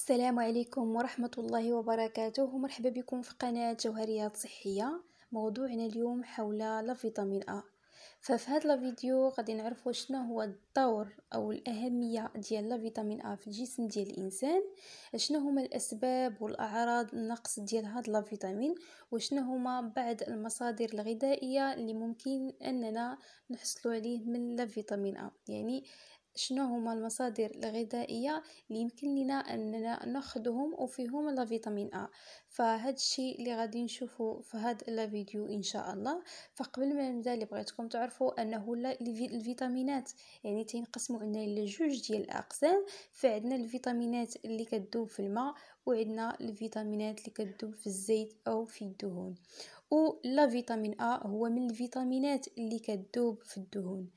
السلام عليكم ورحمة الله وبركاته مرحبا بكم في قناة جوهريات صحية موضوعنا اليوم حول لا أ ففي هذا الفيديو غادي نعرفوا شنو هو الدور او الاهميه ديال لا ا في الجسم ديال الانسان شنو هما الاسباب والاعراض النقص ديال هاد لا فيتامين وشنو هما بعض المصادر الغذائيه اللي ممكن اننا نحصل عليه من لا ا يعني شنو هما المصادر الغذائيه اللي يمكن لنا اننا ناخذهم وفيهم لا فيتامين ا فهاد الشيء اللي غادي نشوفه في هاد الفيديو ان شاء الله فقبل ما نبدا اللي بغيتكم تعرفوا انه الفيتامينات يعني تنقسموا عندنا جوج ديال الاقسام فعندنا الفيتامينات اللي كتذوب في الماء وعندنا الفيتامينات اللي كتذوب في الزيت او في الدهون ولا فيتامين ا هو من الفيتامينات اللي كتذوب في الدهون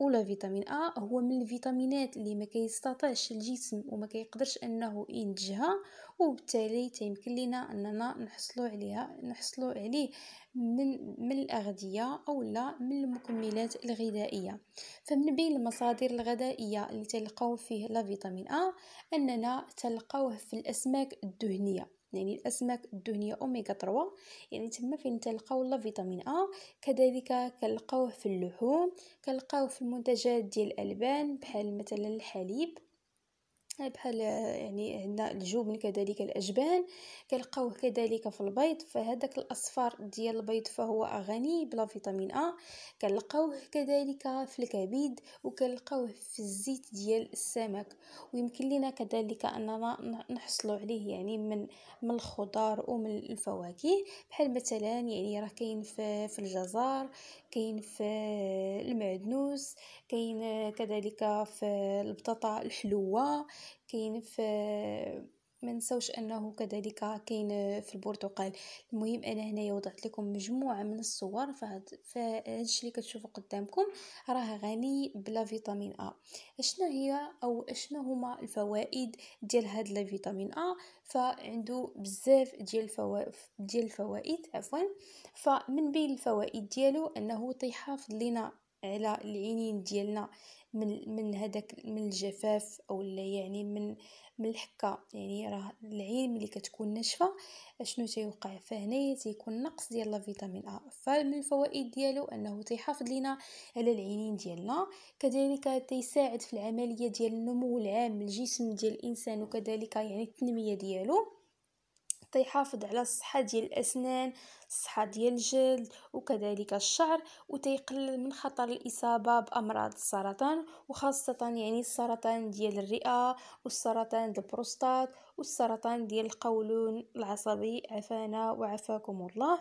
ولا فيتامين ا هو من الفيتامينات اللي ما كيستطيعش الجسم وما كيقدرش انه ينتجها وبالتالي تيمكن لنا اننا نحصلوا عليها نحصلوا عليه من من الاغذيه او لا من المكملات الغذائيه فمن بين المصادر الغذائيه اللي تلقاو فيه لا فيتامين ا اننا تلقاوه في الاسماك الدهنيه يعني الاسماك الدهنيه اوميغا 3 يعني تما فين تلقاو لا فيتامين ا كذلك كنلقاوه في اللحوم كنلقاوه في المنتجات ديال الالبان بحال مثلا الحليب آه، بحال آه، يعني عندنا الجبن كذلك الاجبان كنلقاوه كذلك في البيض فهذاك الاصفر ديال البيض فهو غني بلا فيتامين ا كنلقاوه كذلك في الكبد وكنلقاوه في الزيت ديال السمك ويمكن لنا كذلك اننا نحصلوا عليه يعني من من الخضار ومن الفواكه بحال مثلا يعني راه كاين في, في الجزر كاين في المعدنوس كاين آه، كذلك في البطاطا الحلوه كاين في ما نساوش انه كذلك كاين في البرتقال المهم انا هنايا وضعت لكم مجموعه من الصور فهاد فهادشي اللي كتشوفوا قدامكم راه غني بلا فيتامين ا اشنا هي او اشنو هما الفوائد ديال هاد لا فيتامين ا فعندو بزاف ديال الفوائد ديال الفوائد عفوا فمن بين الفوائد ديالو انه تيحافظ لنا على العينين ديالنا من من هذاك من الجفاف او يعني من من الحكه يعني راه العين ملي كتكون ناشفه اشنو تيوقع فهنايا تيكون نقص ديال لا فيتامين ا فمن الفوائد ديالو انه تيحافظ لينا على العينين ديالنا كذلك تيساعد في العمليه ديال النمو العام للجسم ديال الانسان وكذلك يعني التنميه ديالو حتى يحافظ على الصحة ديال الأسنان الصحة ديال الجلد وكذلك الشعر وتيقلل من خطر الإصابة بأمراض السرطان وخاصة يعني السرطان ديال الرئة والسرطان ديال البروستات والسرطان ديال القولون العصبي عفانا وعفاكم الله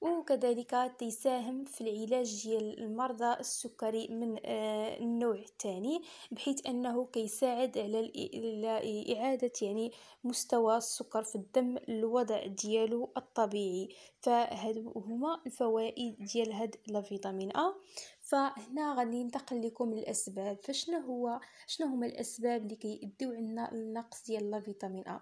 وكذلك تساهم في العلاج ديال المرضى السكري من النوع آه، الثاني بحيث انه كيساعد على اعاده يعني مستوى السكر في الدم للوضع ديالو الطبيعي فهاد هما الفوائد ديال هاد لا فيتامين ا فهنا غادي ننتقل لكم الاسباب فشنو هو شنو هما الاسباب اللي كيؤديو عندنا النقص ديال لا فيتامين ا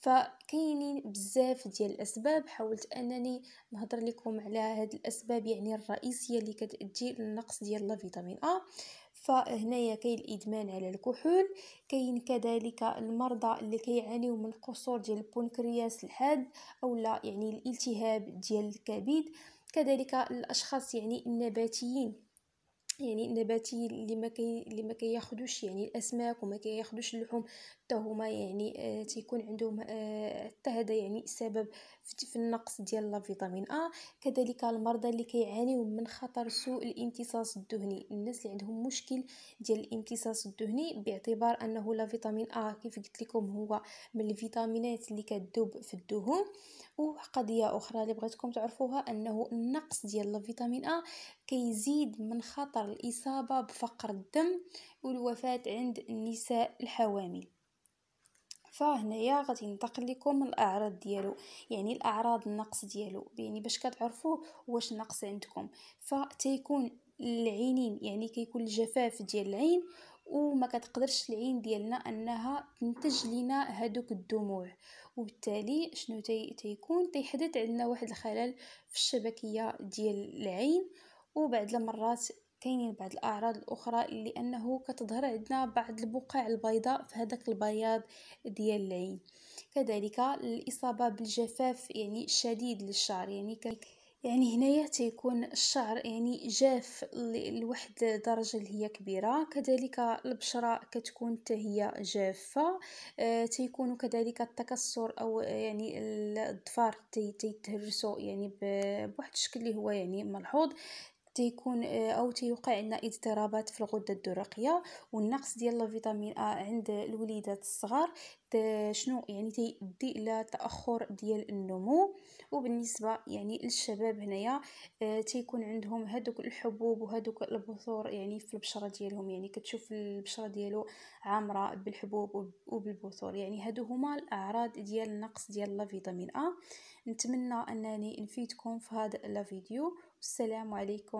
فكاينين بزاف ديال الاسباب حاولت انني نهضر لكم على هاد الاسباب يعني الرئيسيه اللي كتؤدي للنقص ديال لا فيتامين ا فهنايا كاين الادمان على الكحول كاين كذلك المرضى اللي كيعانيو من قصور ديال البنكرياس الحاد اولا يعني الالتهاب ديال الكبد كذلك الاشخاص يعني النباتيين يعني نباتي اللي ما كي اللي ما كياخذوش يعني الاسماك وما كياخذوش اللحوم حتى هما يعني آه تيكون عندهم آه، حتى آه هذا يعني سبب في النقص ديال لا فيتامين ا كذلك المرضى اللي كيعانيو من خطر سوء الامتصاص الدهني الناس اللي عندهم مشكل ديال الامتصاص الدهني باعتبار انه لا فيتامين ا كيف قلت لكم هو من الفيتامينات اللي كتذوب في الدهون وقضيه اخرى اللي بغيتكم تعرفوها انه النقص ديال لا فيتامين ا كيزيد من خطر الإصابة بفقر الدم والوفاة عند النساء الحوامل فهنايا غادي ننتقل لكم الاعراض ديالو يعني الاعراض النقص ديالو يعني باش كتعرفوه واش نقص عندكم فتيكون العينين يعني كيكون الجفاف ديال العين وما كتقدرش العين ديالنا انها تنتج لنا هادوك الدموع وبالتالي شنو تي تيكون تيحدث عندنا واحد الخلل في الشبكيه ديال العين وبعد المرات كاينين بعض الاعراض الاخرى لانه كتظهر عندنا بعض البقع البيضاء في هذاك البياض ديال العين كذلك الاصابه بالجفاف يعني شديد للشعر يعني ك... يعني هنايا تيكون الشعر يعني جاف لواحد الدرجه اللي هي كبيره كذلك البشره كتكون حتى هي جافه آه تيكون كذلك التكسر او آه، يعني الظفار تيتهرسو يعني بواحد الشكل اللي هو يعني ملحوظ تيكون آه، او تيوقع عندنا اضطرابات في الغده الدرقيه والنقص ديال الفيتامين ا عند الوليدات الصغار شنو يعني تيؤدي الى تاخر ديال النمو وبالنسبه يعني للشباب هنايا آه، تيكون عندهم هذوك الحبوب وهذوك البثور يعني في البشره ديالهم يعني كتشوف البشره ديالو عامره بالحبوب وبالبثور يعني هادو هما الاعراض ديال النقص ديال الفيتامين ا نتمنى انني نفيدكم في هذا الفيديو والسلام عليكم